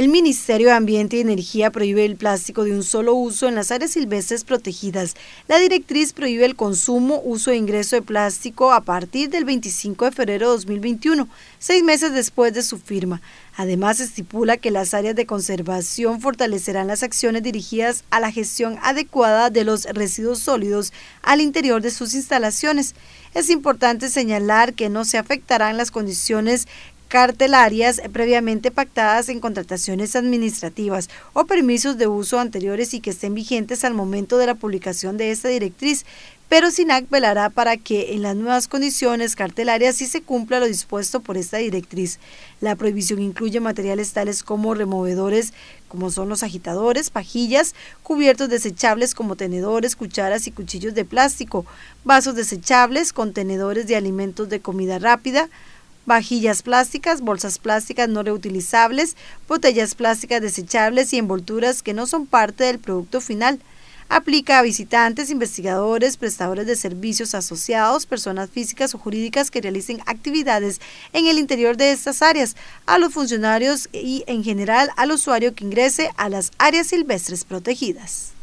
El Ministerio de Ambiente y Energía prohíbe el plástico de un solo uso en las áreas silvestres protegidas. La directriz prohíbe el consumo, uso e ingreso de plástico a partir del 25 de febrero de 2021, seis meses después de su firma. Además, estipula que las áreas de conservación fortalecerán las acciones dirigidas a la gestión adecuada de los residuos sólidos al interior de sus instalaciones. Es importante señalar que no se afectarán las condiciones cartelarias previamente pactadas en contrataciones administrativas o permisos de uso anteriores y que estén vigentes al momento de la publicación de esta directriz, pero SINAC velará para que en las nuevas condiciones cartelarias sí se cumpla lo dispuesto por esta directriz. La prohibición incluye materiales tales como removedores, como son los agitadores, pajillas, cubiertos desechables como tenedores, cucharas y cuchillos de plástico, vasos desechables, contenedores de alimentos de comida rápida, vajillas plásticas, bolsas plásticas no reutilizables, botellas plásticas desechables y envolturas que no son parte del producto final. Aplica a visitantes, investigadores, prestadores de servicios asociados, personas físicas o jurídicas que realicen actividades en el interior de estas áreas, a los funcionarios y en general al usuario que ingrese a las áreas silvestres protegidas.